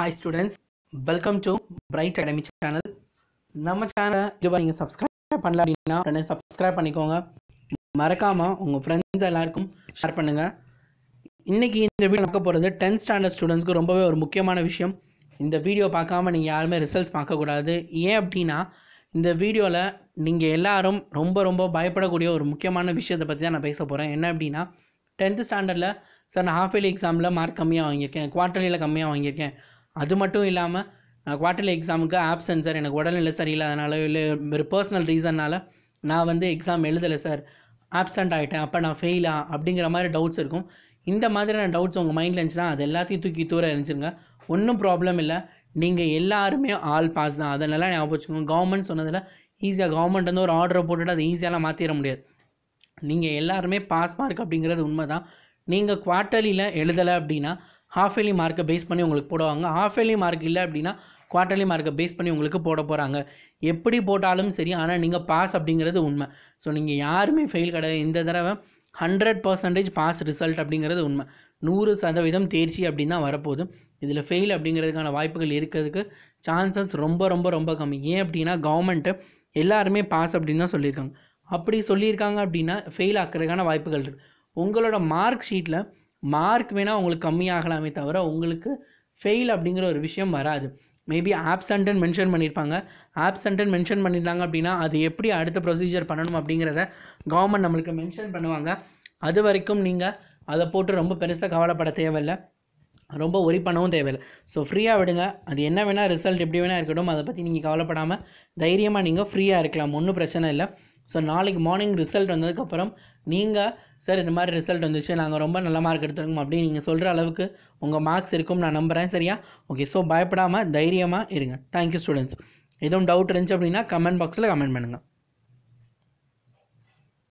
hi students welcome to Bright Academy channel நம்ம சேனலை இதுவாக நீங்கள் சப்ஸ்கிரைப் பண்ணல அப்படின்னா உடனே சப்ஸ்கிரைப் பண்ணிக்கோங்க மறக்காமல் உங்கள் ஃப்ரெண்ட்ஸ் எல்லாருக்கும் ஷேர் பண்ணுங்கள் இன்றைக்கி இந்த வீடியோ பார்க்க போகிறது டென்த் ஸ்டாண்டர்ட் ஸ்டூடெண்ட்ஸ்க்கு ரொம்பவே ஒரு முக்கியமான விஷயம் இந்த வீடியோ பார்க்காம நீங்கள் யாருமே ரிசல்ட்ஸ் பார்க்கக்கூடாது ஏன் அப்படின்னா இந்த வீடியோவில் நீங்கள் எல்லாரும் ரொம்ப ரொம்ப பயப்படக்கூடிய ஒரு முக்கியமான விஷயத்தை பற்றி தான் நான் பேச போகிறேன் என்ன அப்படின்னா டென்த்து ஸ்டாண்டர்டில் சார் நான் ஹாஃப் இயர்லி எக்ஸாமில் மார்க் கம்மியாக வாங்கியிருக்கேன் குவார்ட்டர்லியில் கம்மியாக வாங்கியிருக்கேன் அது மட்டும் இல்லாமல் நான் குவார்ட்டர்லி எக்ஸாமுக்கு ஆப்சன்ட் சார் எனக்கு உடல்நிலை சரியில்லாதனால இல்லை ஒரு பர்சனல் ரீசன்னால் நான் வந்து எக்ஸாம் எழுதலை சார் ஆப்சண்ட் ஆகிட்டேன் அப்போ நான் ஃபெயிலா அப்படிங்கிற மாதிரி டவுட்ஸ் இருக்கும் இந்த மாதிரியான டவுட்ஸ் உங்கள் மைண்டில் இருந்துச்சுன்னா அது எல்லாத்தையும் தூக்கி தூர இருந்துச்சுங்க ஒன்றும் ப்ராப்ளம் இல்லை நீங்கள் எல்லாருமே ஆல் பாஸ் தான் அதனால் ஞாபகம் வச்சுக்கோங்க கவர்மெண்ட் சொன்னதில் ஈஸியாக கவர்மெண்ட் வந்து ஒரு ஆர்டரை போட்டுவிட்டு அதை ஈஸியாலாம் மாற்றிட முடியாது நீங்கள் எல்லாருமே பாஸ் மார்க் அப்படிங்கிறது உண்மை தான் நீங்கள் குவார்ட்டர்லியில் எழுதலை அப்படின்னா ஹாஃப் இயர்லி மார்க்கை பேஸ் பண்ணி உங்களுக்கு போடுவாங்க ஹாஃப் இயர்லி மார்க் இல்லை அப்படின்னா குவார்ட்டர்லி மார்க்கை பேஸ் பண்ணி உங்களுக்கு போட போகிறாங்க எப்படி போட்டாலும் சரி ஆனால் நீங்கள் பாஸ் அப்படிங்கிறது உண்மை ஸோ நீங்கள் யாருமே ஃபெயில் கிடையாது இந்த தடவை ஹண்ட்ரட் பர்சன்டேஜ் பாஸ் ரிசல்ட் அப்படிங்கிறது உண்மை நூறு சதவீதம் தேர்ச்சி அப்படின்னு தான் வரப்போகுது இதில் ஃபெயில் அப்படிங்கிறதுக்கான வாய்ப்புகள் இருக்கிறதுக்கு சான்சஸ் ரொம்ப ரொம்ப ரொம்ப கம்மி ஏன் அப்படின்னா கவர்மெண்ட்டு எல்லாருமே பாஸ் அப்படின்னு தான் சொல்லியிருக்காங்க அப்படி சொல்லியிருக்காங்க அப்படின்னா ஃபெயில் ஆக்கிறதுக்கான வாய்ப்புகள் இருக்குது உங்களோட மார்க் ஷீட்டில் மார்க் வேணால் உங்களுக்கு கம்மியாகலாமே தவிர உங்களுக்கு ஃபெயில் அப்படிங்கிற ஒரு விஷயம் வராது மேபி ஆப்சண்ட்டுன்னு மென்ஷன் பண்ணியிருப்பாங்க ஆப்சண்ட்டுன்னு மென்ஷன் பண்ணியிருந்தாங்க அப்படின்னா அது எப்படி அடுத்த ப்ரொசீஜர் பண்ணணும் அப்படிங்கிறத கவர்மெண்ட் நம்மளுக்கு மென்ஷன் பண்ணுவாங்க அது வரைக்கும் நீங்கள் அதை போட்டு ரொம்ப பெருசாக கவலைப்பட தேவையில்லை ரொம்ப ஒரி பண்ணவும் தேவையில்லை ஸோ ஃப்ரீயாக விடுங்க அது என்ன வேணால் ரிசல்ட் எப்படி வேணால் இருக்கட்டும் அதை பற்றி நீங்கள் கவலைப்படாமல் தைரியமாக நீங்கள் ஃப்ரீயாக இருக்கலாம் ஒன்றும் பிரச்சனை இல்லை ஸோ நாளைக்கு மார்னிங் ரிசல்ட் வந்ததுக்கப்புறம் நீங்கள் சார் இந்த மாதிரி ரிசல்ட் வந்துச்சு நாங்கள் ரொம்ப நல்ல மார்க் எடுத்துருக்கோம் அப்படின்னு நீங்கள் சொல்கிற அளவுக்கு உங்கள் மார்க்ஸ் இருக்கும்னு நான் நம்புகிறேன் சரியா ஓகே ஸோ பயப்படாமல் தைரியமாக இருங்க தேங்க்யூ ஸ்டூடெண்ட்ஸ் எதுவும் டவுட் இருந்துச்சு அப்படின்னா கமெண்ட் பாக்ஸில் கமெண்ட் பண்ணுங்கள்